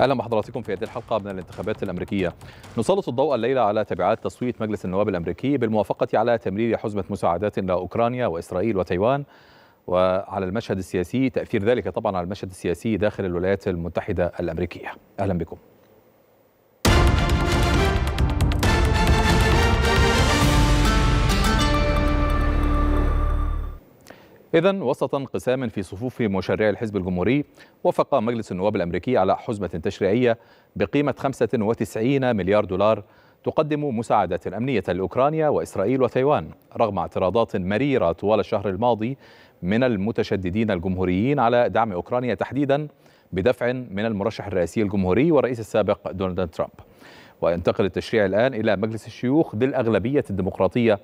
اهلا بحضراتكم في هذه الحلقه من الانتخابات الامريكيه. نسلط الضوء الليله على تبعات تصويت مجلس النواب الامريكي بالموافقه على تمرير حزمه مساعدات لاوكرانيا واسرائيل وتايوان وعلى المشهد السياسي تاثير ذلك طبعا على المشهد السياسي داخل الولايات المتحده الامريكيه. اهلا بكم. إذا وسط انقسام في صفوف مشرعي الحزب الجمهوري وافق مجلس النواب الأمريكي على حزمة تشريعية بقيمة 95 مليار دولار تقدم مساعدات أمنية لأوكرانيا وإسرائيل وتايوان رغم اعتراضات مريرة طوال الشهر الماضي من المتشددين الجمهوريين على دعم أوكرانيا تحديدا بدفع من المرشح الرئاسي الجمهوري والرئيس السابق دونالد ترامب وينتقل التشريع الآن إلى مجلس الشيوخ ذي الأغلبية الديمقراطية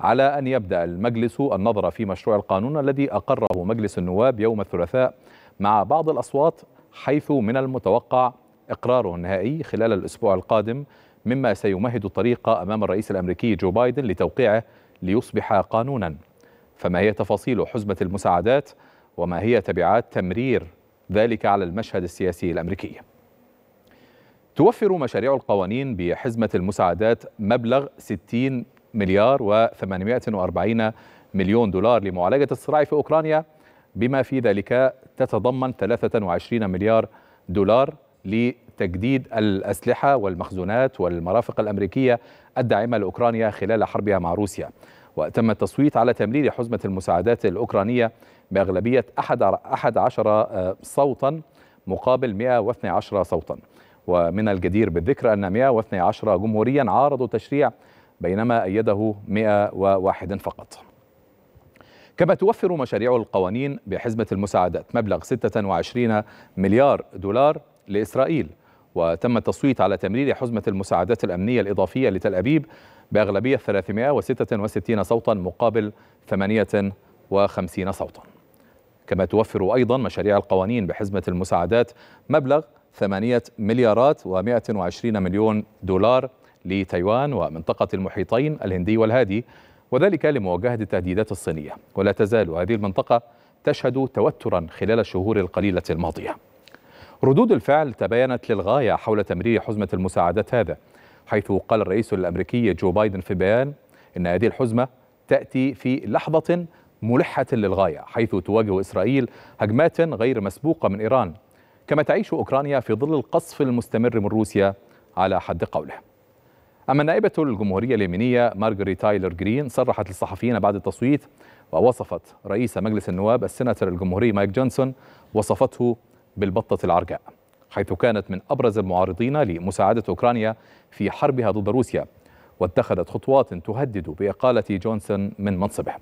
على أن يبدأ المجلس النظر في مشروع القانون الذي أقره مجلس النواب يوم الثلاثاء مع بعض الأصوات حيث من المتوقع إقراره النهائي خلال الأسبوع القادم مما سيمهد الطريق أمام الرئيس الأمريكي جو بايدن لتوقيعه ليصبح قانونا فما هي تفاصيل حزمة المساعدات وما هي تبعات تمرير ذلك على المشهد السياسي الأمريكي توفر مشاريع القوانين بحزمة المساعدات مبلغ 60 مليار و840 مليون دولار لمعالجة الصراع في أوكرانيا بما في ذلك تتضمن 23 مليار دولار لتجديد الأسلحة والمخزونات والمرافق الأمريكية الداعمة لأوكرانيا خلال حربها مع روسيا وتم التصويت على تمرير حزمة المساعدات الأوكرانية بأغلبية 11 آه، صوتا مقابل 112 صوتا ومن الجدير بالذكر أن 112 جمهوريا عارضوا تشريع بينما أيده 101 فقط كما توفر مشاريع القوانين بحزمة المساعدات مبلغ 26 مليار دولار لإسرائيل وتم التصويت على تمرير حزمة المساعدات الأمنية الإضافية لتل أبيب بأغلبية 366 صوتا مقابل 58 صوتا كما توفر أيضا مشاريع القوانين بحزمة المساعدات مبلغ 8 مليارات و120 مليون دولار لتايوان ومنطقة المحيطين الهندي والهادي وذلك لمواجهة التهديدات الصينية ولا تزال هذه المنطقة تشهد توترا خلال الشهور القليلة الماضية ردود الفعل تباينت للغاية حول تمرير حزمة المساعدات هذا حيث قال الرئيس الأمريكي جو بايدن في بيان إن هذه الحزمة تأتي في لحظة ملحة للغاية حيث تواجه إسرائيل هجمات غير مسبوقة من إيران كما تعيش أوكرانيا في ظل القصف المستمر من روسيا على حد قوله أما نائبة الجمهورية اليمينية مارجري تايلر جرين صرحت للصحفيين بعد التصويت ووصفت رئيس مجلس النواب السناتر الجمهوري مايك جونسون وصفته بالبطة العرجاء حيث كانت من أبرز المعارضين لمساعدة أوكرانيا في حربها ضد روسيا واتخذت خطوات تهدد بإقالة جونسون من منصبه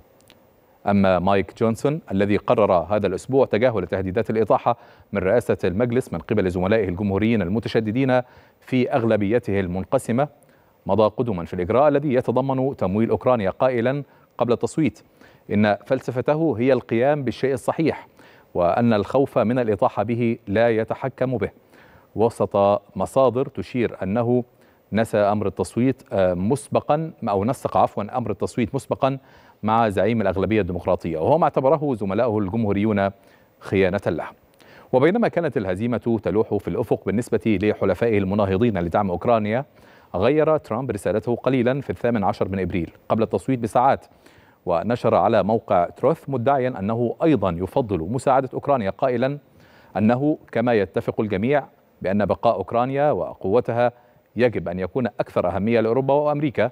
أما مايك جونسون الذي قرر هذا الأسبوع تجاهل تهديدات الإطاحة من رئاسة المجلس من قبل زملائه الجمهوريين المتشددين في أغلبيته المنقسمة مضى قدما في الإجراء الذي يتضمن تمويل أوكرانيا قائلا قبل التصويت إن فلسفته هي القيام بالشيء الصحيح وأن الخوف من الإطاحة به لا يتحكم به وسط مصادر تشير أنه نسى أمر التصويت آه، مسبقا أو نسق عفوا أمر التصويت مسبقا مع زعيم الأغلبية الديمقراطية وهو ما اعتبره زملائه الجمهوريون خيانة له وبينما كانت الهزيمة تلوح في الأفق بالنسبة لحلفائه المناهضين لدعم أوكرانيا غير ترامب رسالته قليلا في الثامن عشر من إبريل قبل التصويت بساعات ونشر على موقع تروث مدعيا أنه أيضا يفضل مساعدة أوكرانيا قائلا أنه كما يتفق الجميع بأن بقاء أوكرانيا وقوتها يجب أن يكون أكثر أهمية لأوروبا وأمريكا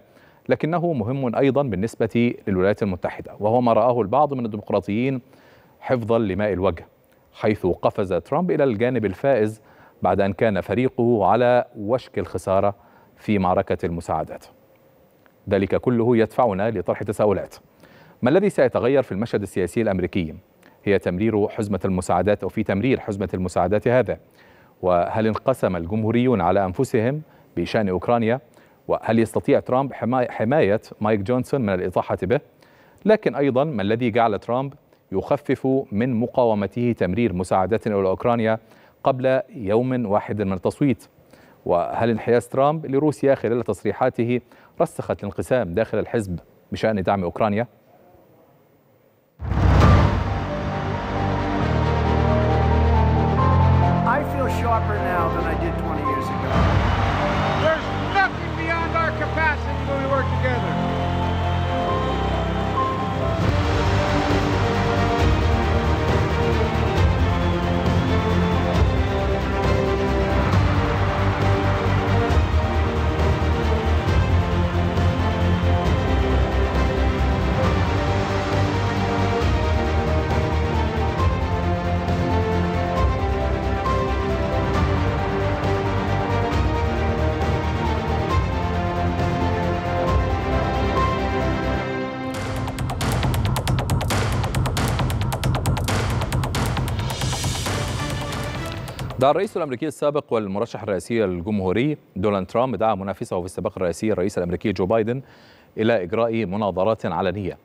لكنه مهم أيضا بالنسبة للولايات المتحدة وهو ما رآه البعض من الديمقراطيين حفظا لماء الوجه حيث قفز ترامب إلى الجانب الفائز بعد أن كان فريقه على وشك الخسارة في معركة المساعدات ذلك كله يدفعنا لطرح تساؤلات ما الذي سيتغير في المشهد السياسي الأمريكي؟ هي تمرير حزمة المساعدات أو في تمرير حزمة المساعدات هذا وهل انقسم الجمهوريون على أنفسهم بشأن أوكرانيا؟ وهل يستطيع ترامب حماية مايك جونسون من الإطاحة به؟ لكن أيضا ما الذي جعل ترامب يخفف من مقاومته تمرير مساعدات إلى أوكرانيا قبل يوم واحد من التصويت وهل انحياز ترامب لروسيا خلال تصريحاته رسخت الانقسام داخل الحزب بشأن دعم أوكرانيا؟ دعا الرئيس الامريكي السابق والمرشح الرئاسي الجمهوري دونالد ترامب دعا منافسه في السباق الرئاسي الرئيس الامريكي جو بايدن الى اجراء مناظرات علنيه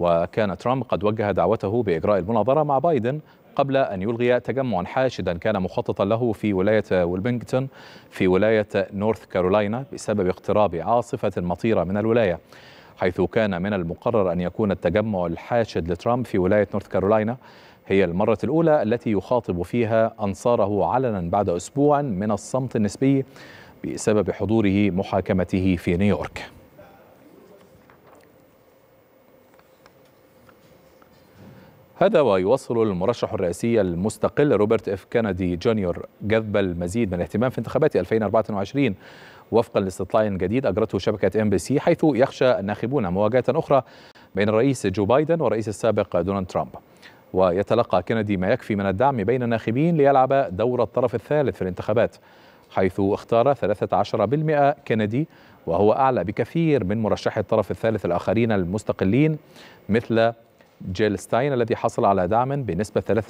وكان ترامب قد وجه دعوته باجراء المناظره مع بايدن قبل ان يلغي تجمعا حاشدا كان مخططا له في ولايه ويلمنغتون في ولايه نورث كارولاينا بسبب اقتراب عاصفه مطيره من الولايه حيث كان من المقرر ان يكون التجمع الحاشد لترامب في ولايه نورث كارولاينا هي المرة الأولى التي يخاطب فيها أنصاره علنا بعد أسبوع من الصمت النسبي بسبب حضوره محاكمته في نيويورك هذا ويواصل المرشح الرئاسي المستقل روبرت اف كندي جونيور جذب المزيد من الاهتمام في انتخابات 2024 وفقا لاستطلاع جديد اجرته شبكه ام بي سي حيث يخشى الناخبون مواجهه اخرى بين الرئيس جو بايدن والرئيس السابق دونالد ترامب ويتلقى كندي ما يكفي من الدعم بين الناخبين ليلعب دور الطرف الثالث في الانتخابات حيث اختار 13% كندي وهو أعلى بكثير من مرشحي الطرف الثالث الآخرين المستقلين مثل جيل ستاين الذي حصل على دعم بنسبة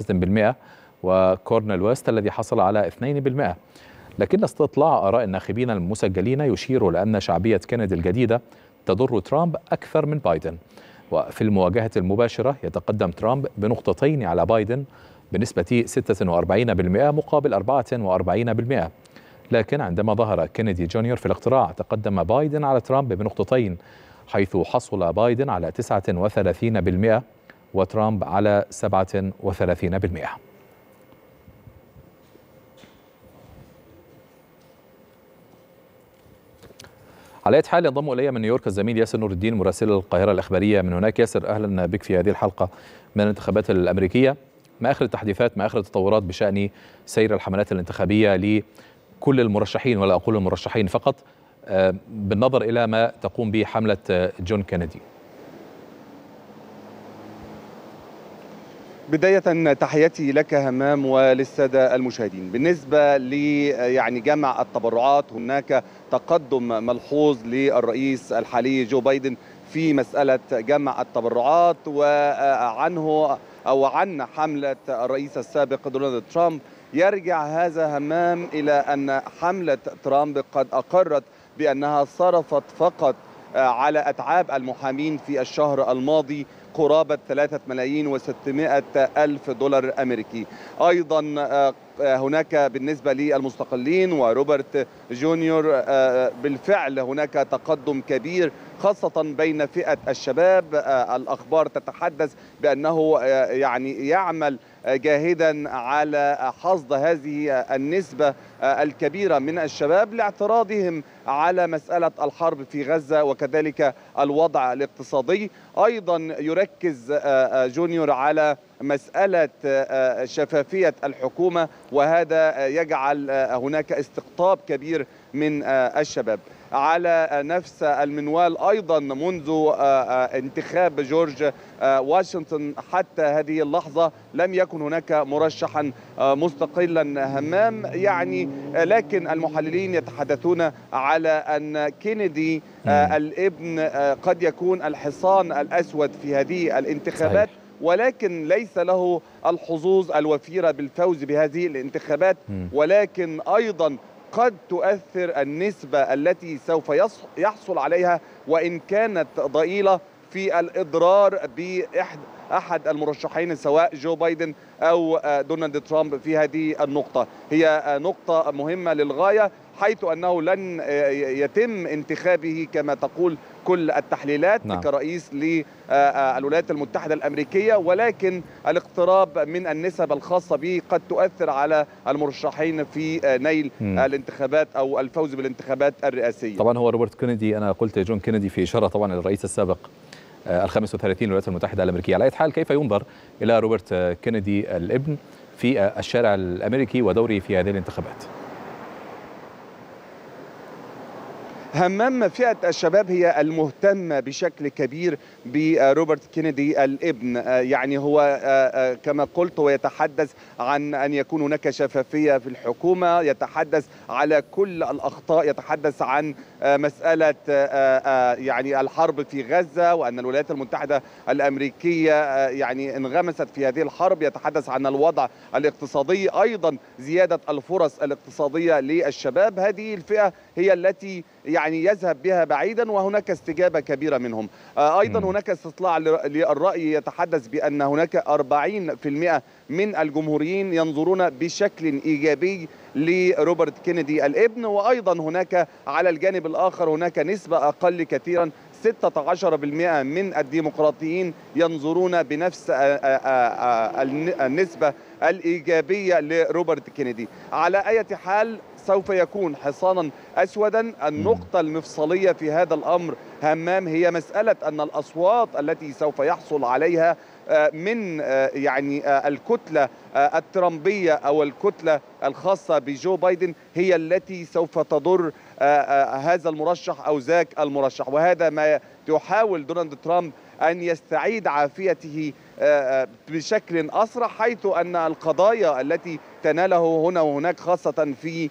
3% وكورنل ويست الذي حصل على 2% لكن استطلاع آراء الناخبين المسجلين يشير لأن شعبية كندي الجديدة تضر ترامب أكثر من بايدن وفي المواجهة المباشرة يتقدم ترامب بنقطتين على بايدن بنسبة 46% مقابل 44% لكن عندما ظهر كينيدي جونيور في الاقتراع تقدم بايدن على ترامب بنقطتين حيث حصل بايدن على 39% وترامب على 37% على اية حال ينضم الي من نيويورك الزميل ياسر نور الدين مراسل القاهره الاخباريه من هناك ياسر اهلا بك في هذه الحلقه من الانتخابات الامريكيه ما اخر التحديثات ما اخر التطورات بشان سير الحملات الانتخابيه لكل المرشحين ولا اقول المرشحين فقط آه، بالنظر الى ما تقوم به حمله جون كينيدي بداية تحياتي لك همام وللسادة المشاهدين بالنسبة لي يعني جمع التبرعات هناك تقدم ملحوظ للرئيس الحالي جو بايدن في مسألة جمع التبرعات وعنه أو عن حملة الرئيس السابق دونالد ترامب يرجع هذا همام إلى أن حملة ترامب قد أقرت بأنها صرفت فقط على أتعاب المحامين في الشهر الماضي قرابة 3 ملايين و600 ألف دولار أمريكي أيضا آه، هناك بالنسبة للمستقلين وروبرت جونيور آه، آه، بالفعل هناك تقدم كبير خاصة بين فئة الشباب آه، الأخبار تتحدث بأنه يعني يعمل جاهدا على حصد هذه النسبة الكبيرة من الشباب لاعتراضهم على مسألة الحرب في غزة وكذلك الوضع الاقتصادي أيضا يركز جونيور على مسألة آه، آه، شفافية الحكومة وهذا آه، يجعل هناك استقطاب كبير من الشباب على نفس المنوال ايضا منذ انتخاب جورج واشنطن حتى هذه اللحظه لم يكن هناك مرشحا مستقلا همام يعني لكن المحللين يتحدثون على ان كينيدي الابن قد يكون الحصان الاسود في هذه الانتخابات صحيح. ولكن ليس له الحظوظ الوفيرة بالفوز بهذه الانتخابات ولكن أيضا قد تؤثر النسبة التي سوف يحصل عليها وإن كانت ضئيلة في الإضرار بإحدى احد المرشحين سواء جو بايدن او آه، دونالد ترامب في هذه النقطه هي آه، نقطه مهمه للغايه حيث أنه لن آه، يتم انتخابه كما تقول كل التحليلات نعم. كرئيس للولايات آه، آه، المتحدة الأمريكية ولكن الاقتراب من النسب الخاصة به قد تؤثر على المرشحين في نيل م. الانتخابات أو الفوز بالانتخابات الرئاسية طبعا هو روبرت كينيدي أنا قلت جون كينيدي في إشارة طبعا الرئيس السابق ال 35 الولايات المتحدة الأمريكية على أي حال كيف ينظر إلى روبرت كينيدي الابن في الشارع الأمريكي ودوره في هذه الانتخابات همام فئة الشباب هي المهتمة بشكل كبير بروبرت كينيدي الابن آه، يعني هو آه، آه، كما قلت هو يتحدث عن أن يكون هناك شفافية في الحكومة يتحدث على كل الأخطاء يتحدث عن آه، مسألة آه، آه، يعني الحرب في غزة وأن الولايات المتحدة الأمريكية يعني انغمست في هذه الحرب يتحدث عن الوضع الاقتصادي أيضا زيادة الفرص الاقتصادية للشباب هذه الفئة هي التي يعني يذهب بها بعيدا وهناك استجابة كبيرة منهم أيضا هناك استطلاع للرأي يتحدث بأن هناك 40% من الجمهوريين ينظرون بشكل إيجابي لروبرت كينيدي الابن وايضا هناك على الجانب الاخر هناك نسبه اقل كثيرا 16% من الديمقراطيين ينظرون بنفس آه، آه، آه، النسبه الايجابيه لروبرت كينيدي على اي حال سوف يكون حصانا اسودا النقطه المفصليه في هذا الامر همام هي مساله ان الاصوات التي سوف يحصل عليها آه، من آه، يعني آه، الكتله الترامبيه او الكتله الخاصه بجو بايدن هي التي سوف تضر هذا المرشح او ذاك المرشح وهذا ما يحاول دونالد ترامب ان يستعيد عافيته بشكل اسرع حيث ان القضايا التي تناله هنا وهناك خاصه في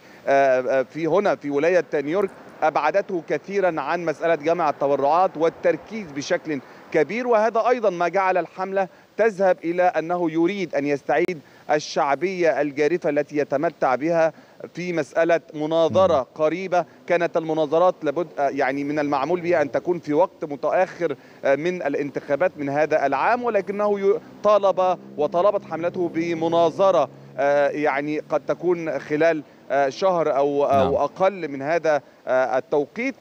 في هنا في ولايه نيويورك ابعدته كثيرا عن مساله جمع التبرعات والتركيز بشكل كبير وهذا أيضا ما جعل الحملة تذهب إلى أنه يريد أن يستعيد الشعبية الجارفة التي يتمتع بها في مسألة مناظرة قريبة كانت المناظرات لابد يعني من المعمول بها أن تكون في وقت متأخر آه، من الانتخابات من هذا العام ولكنه طالب وطالبت حملته بمناظرة آه، يعني قد تكون خلال آه، شهر أو, أو نعم. أقل من هذا التوقيت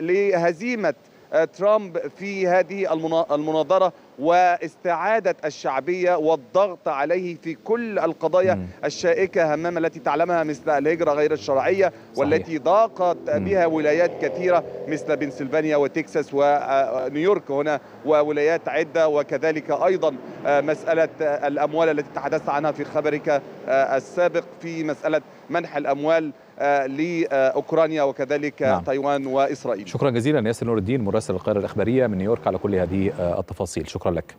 لهزيمة آه، ترامب في هذه المناظرة واستعادة الشعبية والضغط عليه في كل القضايا الشائكة همام التي تعلمها مثل الهجرة غير الشرعية صحيح. والتي ضاقت بها ولايات كثيرة مثل بنسلفانيا وتكساس ونيويورك آه، آه، هنا وولايات عدة وكذلك أيضا مسألة الأموال التي تحدثت عنها في خبرك السابق في مسألة منح الأموال لاوكرانيا وكذلك نعم. تايوان واسرائيل شكرا جزيلا ياسر نور الدين مراسل القاهره الاخباريه من نيويورك على كل هذه آه، التفاصيل شكرا لك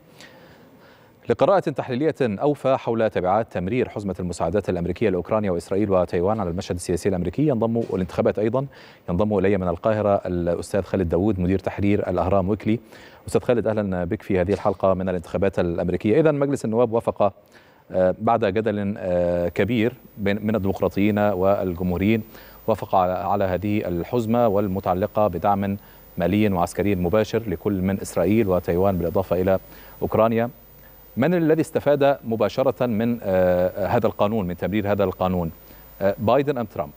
لقراءة تحليلية أوفى حول تبعات تمرير حزمة المساعدات الأمريكية لأوكرانيا وإسرائيل وتايوان على المشهد السياسي الأمريكي ينضم والانتخابات أيضا ينضم إلي من القاهرة الأستاذ خالد داوود مدير تحرير الأهرام ويكلي أستاذ خالد أهلا بك في هذه الحلقة من الانتخابات الأمريكية إذا مجلس النواب وافق آه، بعد جدل آه، كبير من الديمقراطيين والجمهوريين وافق على هذه الحزمة والمتعلقة بدعم مالي وعسكري مباشر لكل من إسرائيل وتايوان بالإضافة إلى أوكرانيا من الذي استفاد مباشرة من آه، هذا القانون من تمرير هذا القانون بايدن أم ترامب؟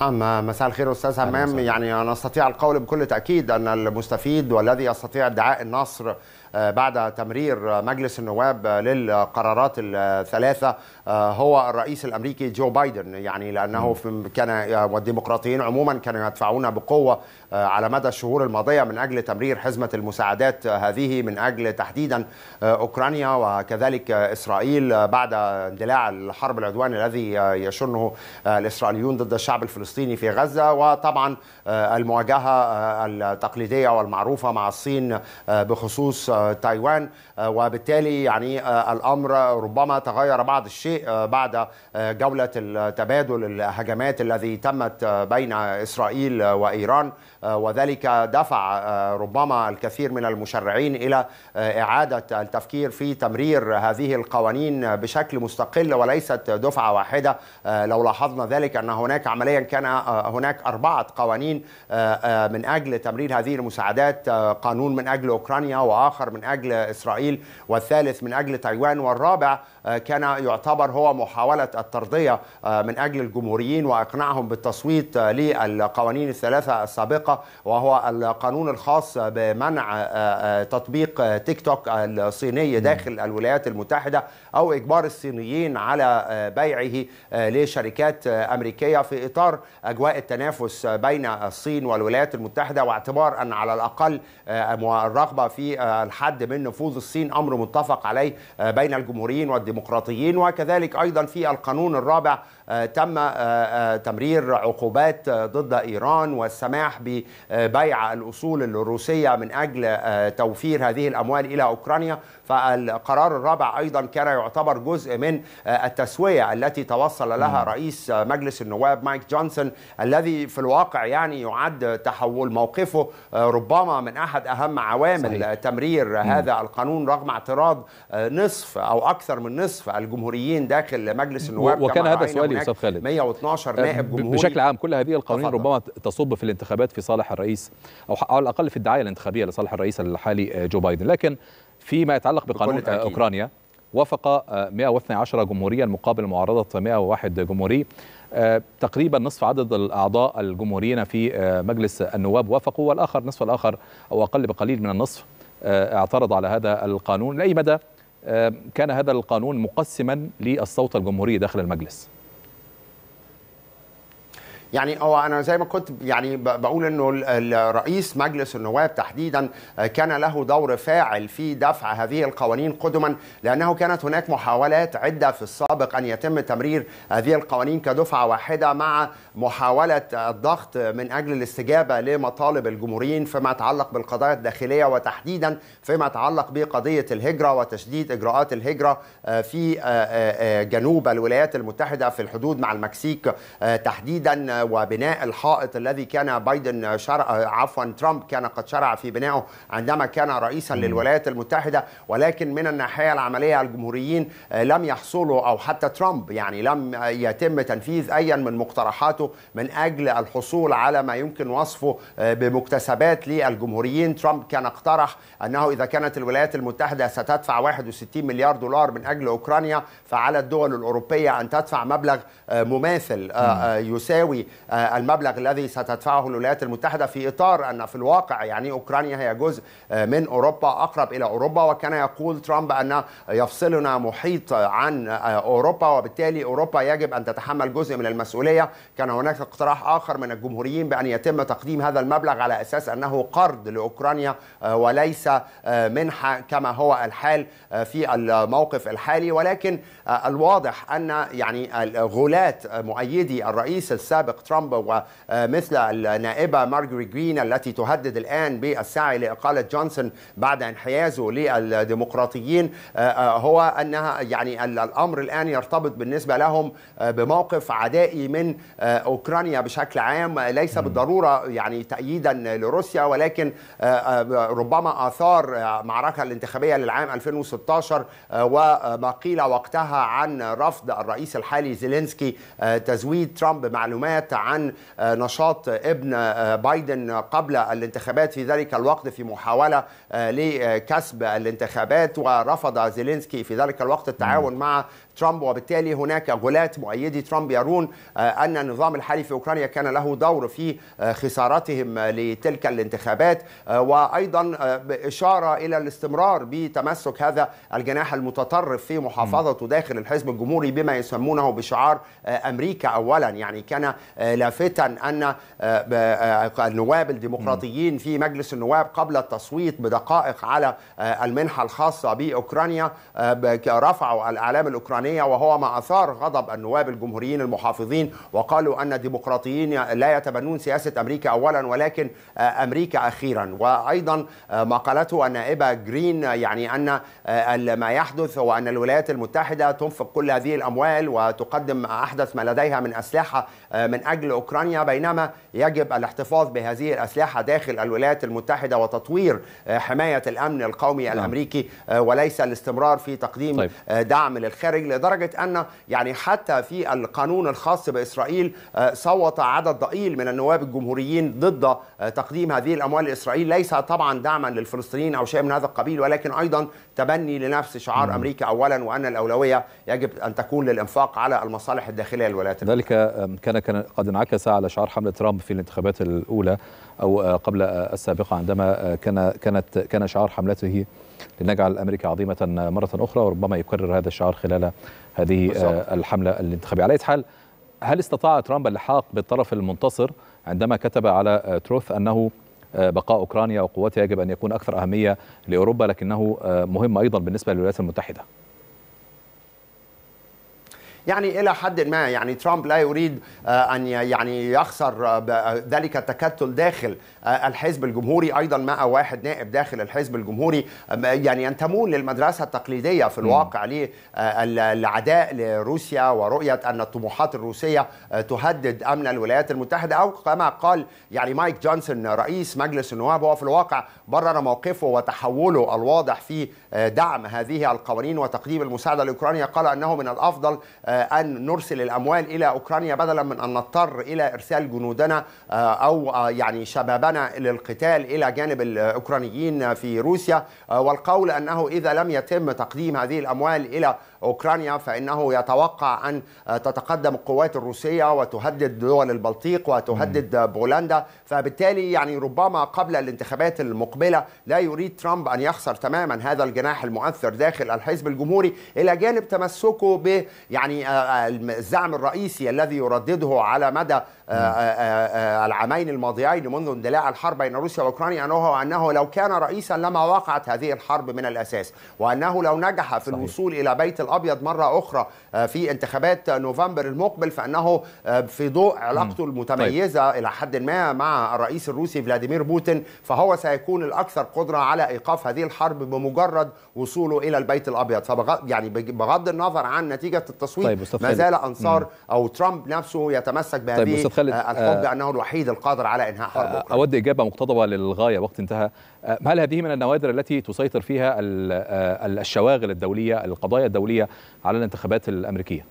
نعم مساء الخير استاذ همام يعني انا استطيع القول بكل تاكيد ان المستفيد والذي يستطيع ادعاء النصر بعد تمرير مجلس النواب للقرارات الثلاثة آه، هو الرئيس الأمريكي جو بايدن يعني لأنه كان والديمقراطيين عموما كانوا يدفعون بقوة آه، على مدى الشهور الماضية من أجل تمرير حزمة المساعدات آه، هذه من أجل تحديدا أوكرانيا وكذلك إسرائيل بعد اندلاع الحرب العدوان الذي يشنه الإسرائيليون ضد الشعب الفلسطيني في غزة وطبعا المواجهة التقليدية والمعروفة مع الصين بخصوص تايوان آه، وبالتالي يعني آه، الامر ربما تغير بعض الشيء آه، بعد جوله التبادل الهجمات الذي تمت بين اسرائيل وايران وذلك دفع ربما الكثير من المشرعين الى اعاده التفكير في تمرير هذه القوانين بشكل مستقل وليست دفعه واحده لو لاحظنا ذلك ان هناك عمليا كان هناك اربعه قوانين من اجل تمرير هذه المساعدات قانون من اجل اوكرانيا واخر من أجل إسرائيل والثالث من أجل تايوان والرابع آه، كان يعتبر هو محاولة الترضية آه، من أجل الجمهوريين وإقناعهم بالتصويت آه، للقوانين الثلاثة السابقة وهو القانون الخاص بمنع تطبيق تيك توك الصيني داخل الولايات المتحدة أو إجبار الصينيين على بيعه لشركات أمريكية في إطار أجواء التنافس بين الصين والولايات المتحدة واعتبار أن على الأقل الرغبة في الحد من نفوذ الصين امر متفق عليه آه، بين الجمهوريين والديمقراطيين وكذلك ايضا في القانون الرابع آه، تم آه، تمرير عقوبات ضد ايران والسماح ببيع الاصول الروسيه من اجل توفير هذه الاموال الى اوكرانيا فالقرار الرابع ايضا كان يعتبر جزء من التسويه التي توصل لها رئيس مجلس النواب مايك جونسون الذي في الواقع يعني يعد تحول موقفه ربما من احد اهم عوامل صحيح. تمرير تغيير هذا القانون رغم اعتراض آه، نصف او اكثر من نصف الجمهوريين داخل مجلس النواب وكان هذا سؤالي استاذ خالد 112 آه، نائب جمهوري بشكل عام كل هذه القوانين ربما تصب في الانتخابات في صالح الرئيس او على الاقل في الدعايه الانتخابيه لصالح الرئيس الحالي آه، جو بايدن لكن فيما يتعلق بقانون اوكرانيا وافق 112 جمهوريا مقابل معارضه 101 جمهوري تقريبا نصف عدد الاعضاء الجمهوريين في مجلس النواب وافقوا والاخر نصف الاخر او اقل بقليل من النصف آه، اعترض على هذا القانون لأي مدى آه، كان هذا القانون مقسما للصوت الجمهوري داخل المجلس يعني هو انا زي ما كنت يعني بقول انه الرئيس مجلس النواب تحديدا آه، كان له دور فاعل في دفع هذه القوانين قدما لانه كانت هناك محاولات عده في السابق ان يتم تمرير هذه القوانين كدفعه واحده مع محاوله الضغط من اجل الاستجابه لمطالب الجمهوريين فيما يتعلق بالقضايا الداخليه وتحديدا فيما يتعلق بقضيه الهجره وتشديد اجراءات الهجره آه، في آه، جنوب الولايات المتحده في الحدود مع المكسيك تحديدا وبناء الحائط الذي كان بايدن شرع عفوا ترامب كان قد شرع في بنائه عندما كان رئيسا للولايات المتحده ولكن من الناحيه العمليه الجمهوريين آه، لم يحصلوا او حتى ترامب يعني لم يتم تنفيذ اي من مقترحاته من اجل الحصول على ما يمكن وصفه آه، بمكتسبات للجمهوريين ترامب كان اقترح انه اذا كانت الولايات المتحده ستدفع 61 مليار دولار من اجل اوكرانيا فعلى الدول الاوروبيه ان تدفع مبلغ آه، مماثل يساوي آه، المبلغ الذي ستدفعه الولايات المتحدة في إطار أن في الواقع يعني أوكرانيا هي جزء آه، من أوروبا أقرب إلى أوروبا وكان يقول ترامب أن يفصلنا محيط عن آه، أوروبا وبالتالي أوروبا يجب أن تتحمل جزء من المسؤولية كان هناك اقتراح آخر من الجمهوريين بأن يتم تقديم هذا المبلغ على أساس أنه قرض لأوكرانيا وليس منحة كما هو الحال في الموقف الحالي ولكن الواضح أن يعني الغلات مؤيدي الرئيس السابق السابق ترامب ومثل النائبة مارجري جرين التي تهدد الآن بالسعي لإقالة جونسون بعد انحيازه للديمقراطيين آه، هو أنها يعني الأمر الآن يرتبط بالنسبة لهم آه، بموقف عدائي من آه، أوكرانيا بشكل عام ليس بالضرورة يعني تأييدا لروسيا ولكن ربما آثار معركة الانتخابية للعام 2016 وما قيل وقتها عن رفض الرئيس الحالي زيلينسكي تزويد ترامب معلومات التعليقات عن آه، نشاط آه، ابن آه، بايدن قبل الانتخابات في ذلك الوقت في محاولة لكسب الانتخابات ورفض زيلينسكي في ذلك الوقت التعاون مع ترامب وبالتالي هناك غلاة مؤيدي ترامب يرون آه، أن النظام الحالي في أوكرانيا كان له دور في آه، خسارتهم آه، لتلك الانتخابات وأيضا إشارة إلى الاستمرار بتمسك هذا الجناح المتطرف في محافظته داخل الحزب الجمهوري بما يسمونه بشعار أمريكا أولا يعني كان لافتا أن النواب الديمقراطيين في مجلس النواب قبل التصويت بدقائق على المنحة الخاصة بأوكرانيا رفعوا الأعلام الأوكرانية الوطنية وهو ما أثار غضب النواب الجمهوريين المحافظين وقالوا أن الديمقراطيين لا يتبنون سياسة أمريكا أولا ولكن آه، أمريكا أخيرا وأيضا آه، ما قالته النائبة جرين آه، يعني أن ما يحدث هو أن الولايات المتحدة تنفق كل هذه الأموال وتقدم أحدث ما لديها من أسلحة من أجل أوكرانيا بينما يجب الاحتفاظ بهذه الأسلحة داخل الولايات المتحدة وتطوير حماية الأمن القومي نعم. الأمريكي وليس الاستمرار في تقديم طيب. دعم للخارج لدرجه ان يعني حتى في القانون الخاص باسرائيل آه، صوت عدد ضئيل من النواب الجمهوريين ضد آه، تقديم هذه الاموال لاسرائيل ليس طبعا دعما للفلسطينيين او شيء من هذا القبيل ولكن ايضا تبني لنفس شعار امريكا اولا وان الاولويه يجب ان تكون للانفاق على المصالح الداخليه للولايات المتحدة ذلك كان قد انعكس على شعار حمله ترامب في الانتخابات الاولى او آه، قبل السابقه عندما كان كانت كان شعار حملته لنجعل امريكا عظيمه مره اخرى وربما يكرر هذا الشعار خلال هذه آه، بالزبط. الحمله الانتخابيه على اي حال هل استطاع ترامب اللحاق بالطرف المنتصر عندما كتب على آه، تروث انه آه، بقاء اوكرانيا وقواتها يجب ان يكون اكثر اهميه لاوروبا لكنه مهم ايضا بالنسبه للولايات المتحده يعني الى حد ما يعني ترامب لا يريد آه، ان يعني يخسر آه، آه، ذلك التكتل داخل الحزب الجمهوري ايضا مع واحد نائب داخل الحزب الجمهوري يعني ينتمون للمدرسه التقليديه في الواقع للعداء لروسيا ورؤيه ان الطموحات الروسيه تهدد امن الولايات المتحده او كما قال يعني مايك جونسون رئيس مجلس النواب هو في الواقع برر موقفه وتحوله الواضح في دعم هذه القوانين وتقديم المساعده لاوكرانيا قال انه من الافضل آه، ان نرسل الاموال الى اوكرانيا بدلا من ان نضطر الى ارسال جنودنا آه، او آه، يعني شبابنا للقتال الى جانب الاوكرانيين في روسيا والقول انه اذا لم يتم تقديم هذه الاموال الى أوكرانيا فإنه يتوقع أن آه، تتقدم القوات الروسية وتهدد دول البلطيق وتهدد بولندا فبالتالي يعني ربما قبل الانتخابات المقبلة لا يريد ترامب أن يخسر تماما هذا الجناح المؤثر داخل الحزب الجمهوري إلى جانب تمسكه ب يعني آه، آه، الزعم الرئيسي الذي يردده على مدى العامين الماضيين منذ اندلاع الحرب بين روسيا واوكرانيا انه انه لو كان رئيسا لما وقعت هذه الحرب من الاساس وانه لو نجح في الوصول الى بيت الأرض الابيض مره اخرى آه، في انتخابات نوفمبر المقبل فانه آه، في ضوء علاقته المتميزه طيب. الى حد ما مع الرئيس الروسي فلاديمير بوتين فهو سيكون الاكثر قدره على ايقاف هذه الحرب بمجرد وصوله الى البيت الابيض فبغض يعني بغض النظر عن نتيجه التصويت طيب ما زال انصار او ترامب نفسه يتمسك بهذه طيب الحب بانه آه، الوحيد القادر على انهاء حرب أوكرانيا. اود اجابه مقتضبه للغايه وقت انتهى هل هذه من النوادر التي تسيطر فيها الشواغل الدوليه القضايا الدوليه الداخلية على الانتخابات الأمريكية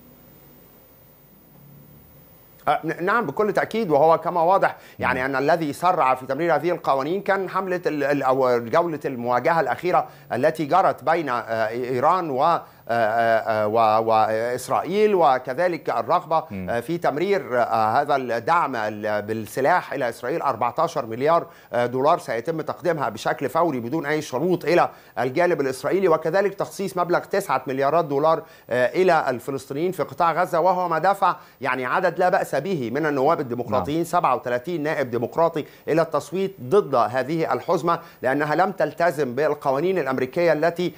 أه، نعم بكل تاكيد وهو كما واضح يعني نعم. ان الذي سرع في تمرير هذه القوانين كان حمله او جوله المواجهه الاخيره التي جرت بين أه، ايران و آه، آه، آه، واسرائيل وكذلك الرغبه في تمرير هذا الدعم بالسلاح الى اسرائيل 14 مليار دولار سيتم تقديمها بشكل فوري بدون اي شروط الى الجانب الاسرائيلي وكذلك تخصيص مبلغ 9 مليارات دولار الى الفلسطينيين في قطاع غزه وهو ما دفع يعني عدد لا باس به من النواب الديمقراطيين 37 نعم. نائب ديمقراطي الى التصويت ضد هذه الحزمه لانها لم تلتزم بالقوانين الامريكيه التي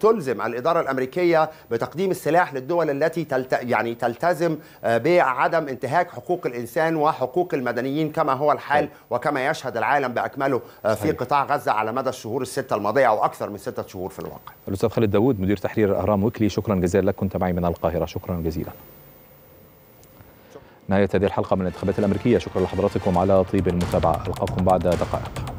تلزم الاداره الامريكيه الامريكيه بتقديم السلاح للدول التي تلت يعني تلتزم آه، بعدم انتهاك حقوق الانسان وحقوق المدنيين كما هو الحال وكما يشهد العالم باكمله آه، في قطاع غزه على مدى الشهور السته الماضيه او اكثر من سته شهور في الواقع. الاستاذ خالد داوود مدير تحرير اهرام ويكلي شكرا جزيلا لك كنت معي من القاهره شكرا جزيلا. نهايه هذه الحلقه من الانتخابات الامريكيه شكرا لحضراتكم على طيب المتابعه القاكم بعد دقائق.